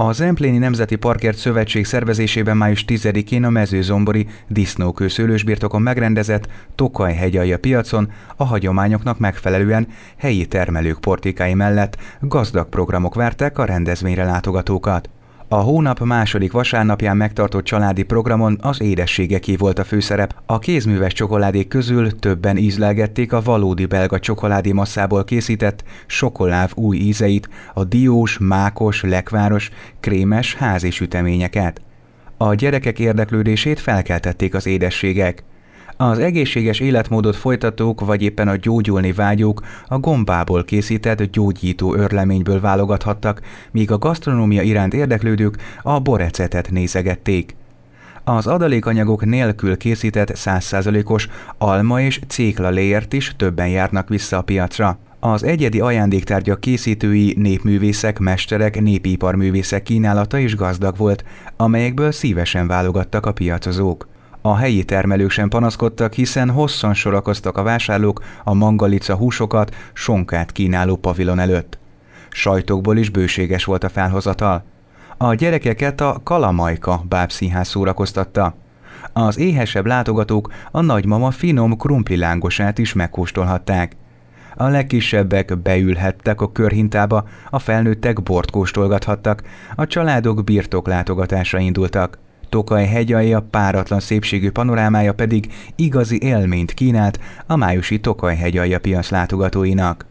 A Zempléni Nemzeti Parkért Szövetség szervezésében május 10-én a mezőzombori disznókő szőlősbirtokon megrendezett Tokaj hegyalja piacon a hagyományoknak megfelelően helyi termelők portikái mellett gazdag programok vertek a rendezvényre látogatókat. A hónap második vasárnapján megtartott családi programon az édességeké volt a főszerep. A kézműves csokoládék közül többen ízlelgették a valódi belga csokoládé masszából készített sokoláv új ízeit, a diós, mákos, lekváros, krémes házi süteményeket. A gyerekek érdeklődését felkeltették az édességek – az egészséges életmódot folytatók, vagy éppen a gyógyulni vágyók a gombából készített gyógyító örleményből válogathattak, míg a gasztronómia iránt érdeklődők a borecetet nézegették. Az adalékanyagok nélkül készített 100%-os alma és cékla léért is többen járnak vissza a piacra. Az egyedi ajándéktárgya készítői, népművészek, mesterek, népiparművészek kínálata is gazdag volt, amelyekből szívesen válogattak a piacozók. A helyi termelők sem panaszkodtak, hiszen hosszan sorakoztak a vásárlók a mangalica húsokat, sonkát kínáló pavilon előtt. Sajtokból is bőséges volt a felhozatal. A gyerekeket a Kalamajka bábszínház szórakoztatta. Az éhesebb látogatók a nagymama finom krumpli lángosát is megkóstolhatták. A legkisebbek beülhettek a körhintába, a felnőttek bort kóstolgathattak, a családok birtoklátogatásra indultak – Tokaj hegyalja páratlan szépségű panorámája pedig igazi élményt kínált a májusi Tokaj hegyalja piac látogatóinak.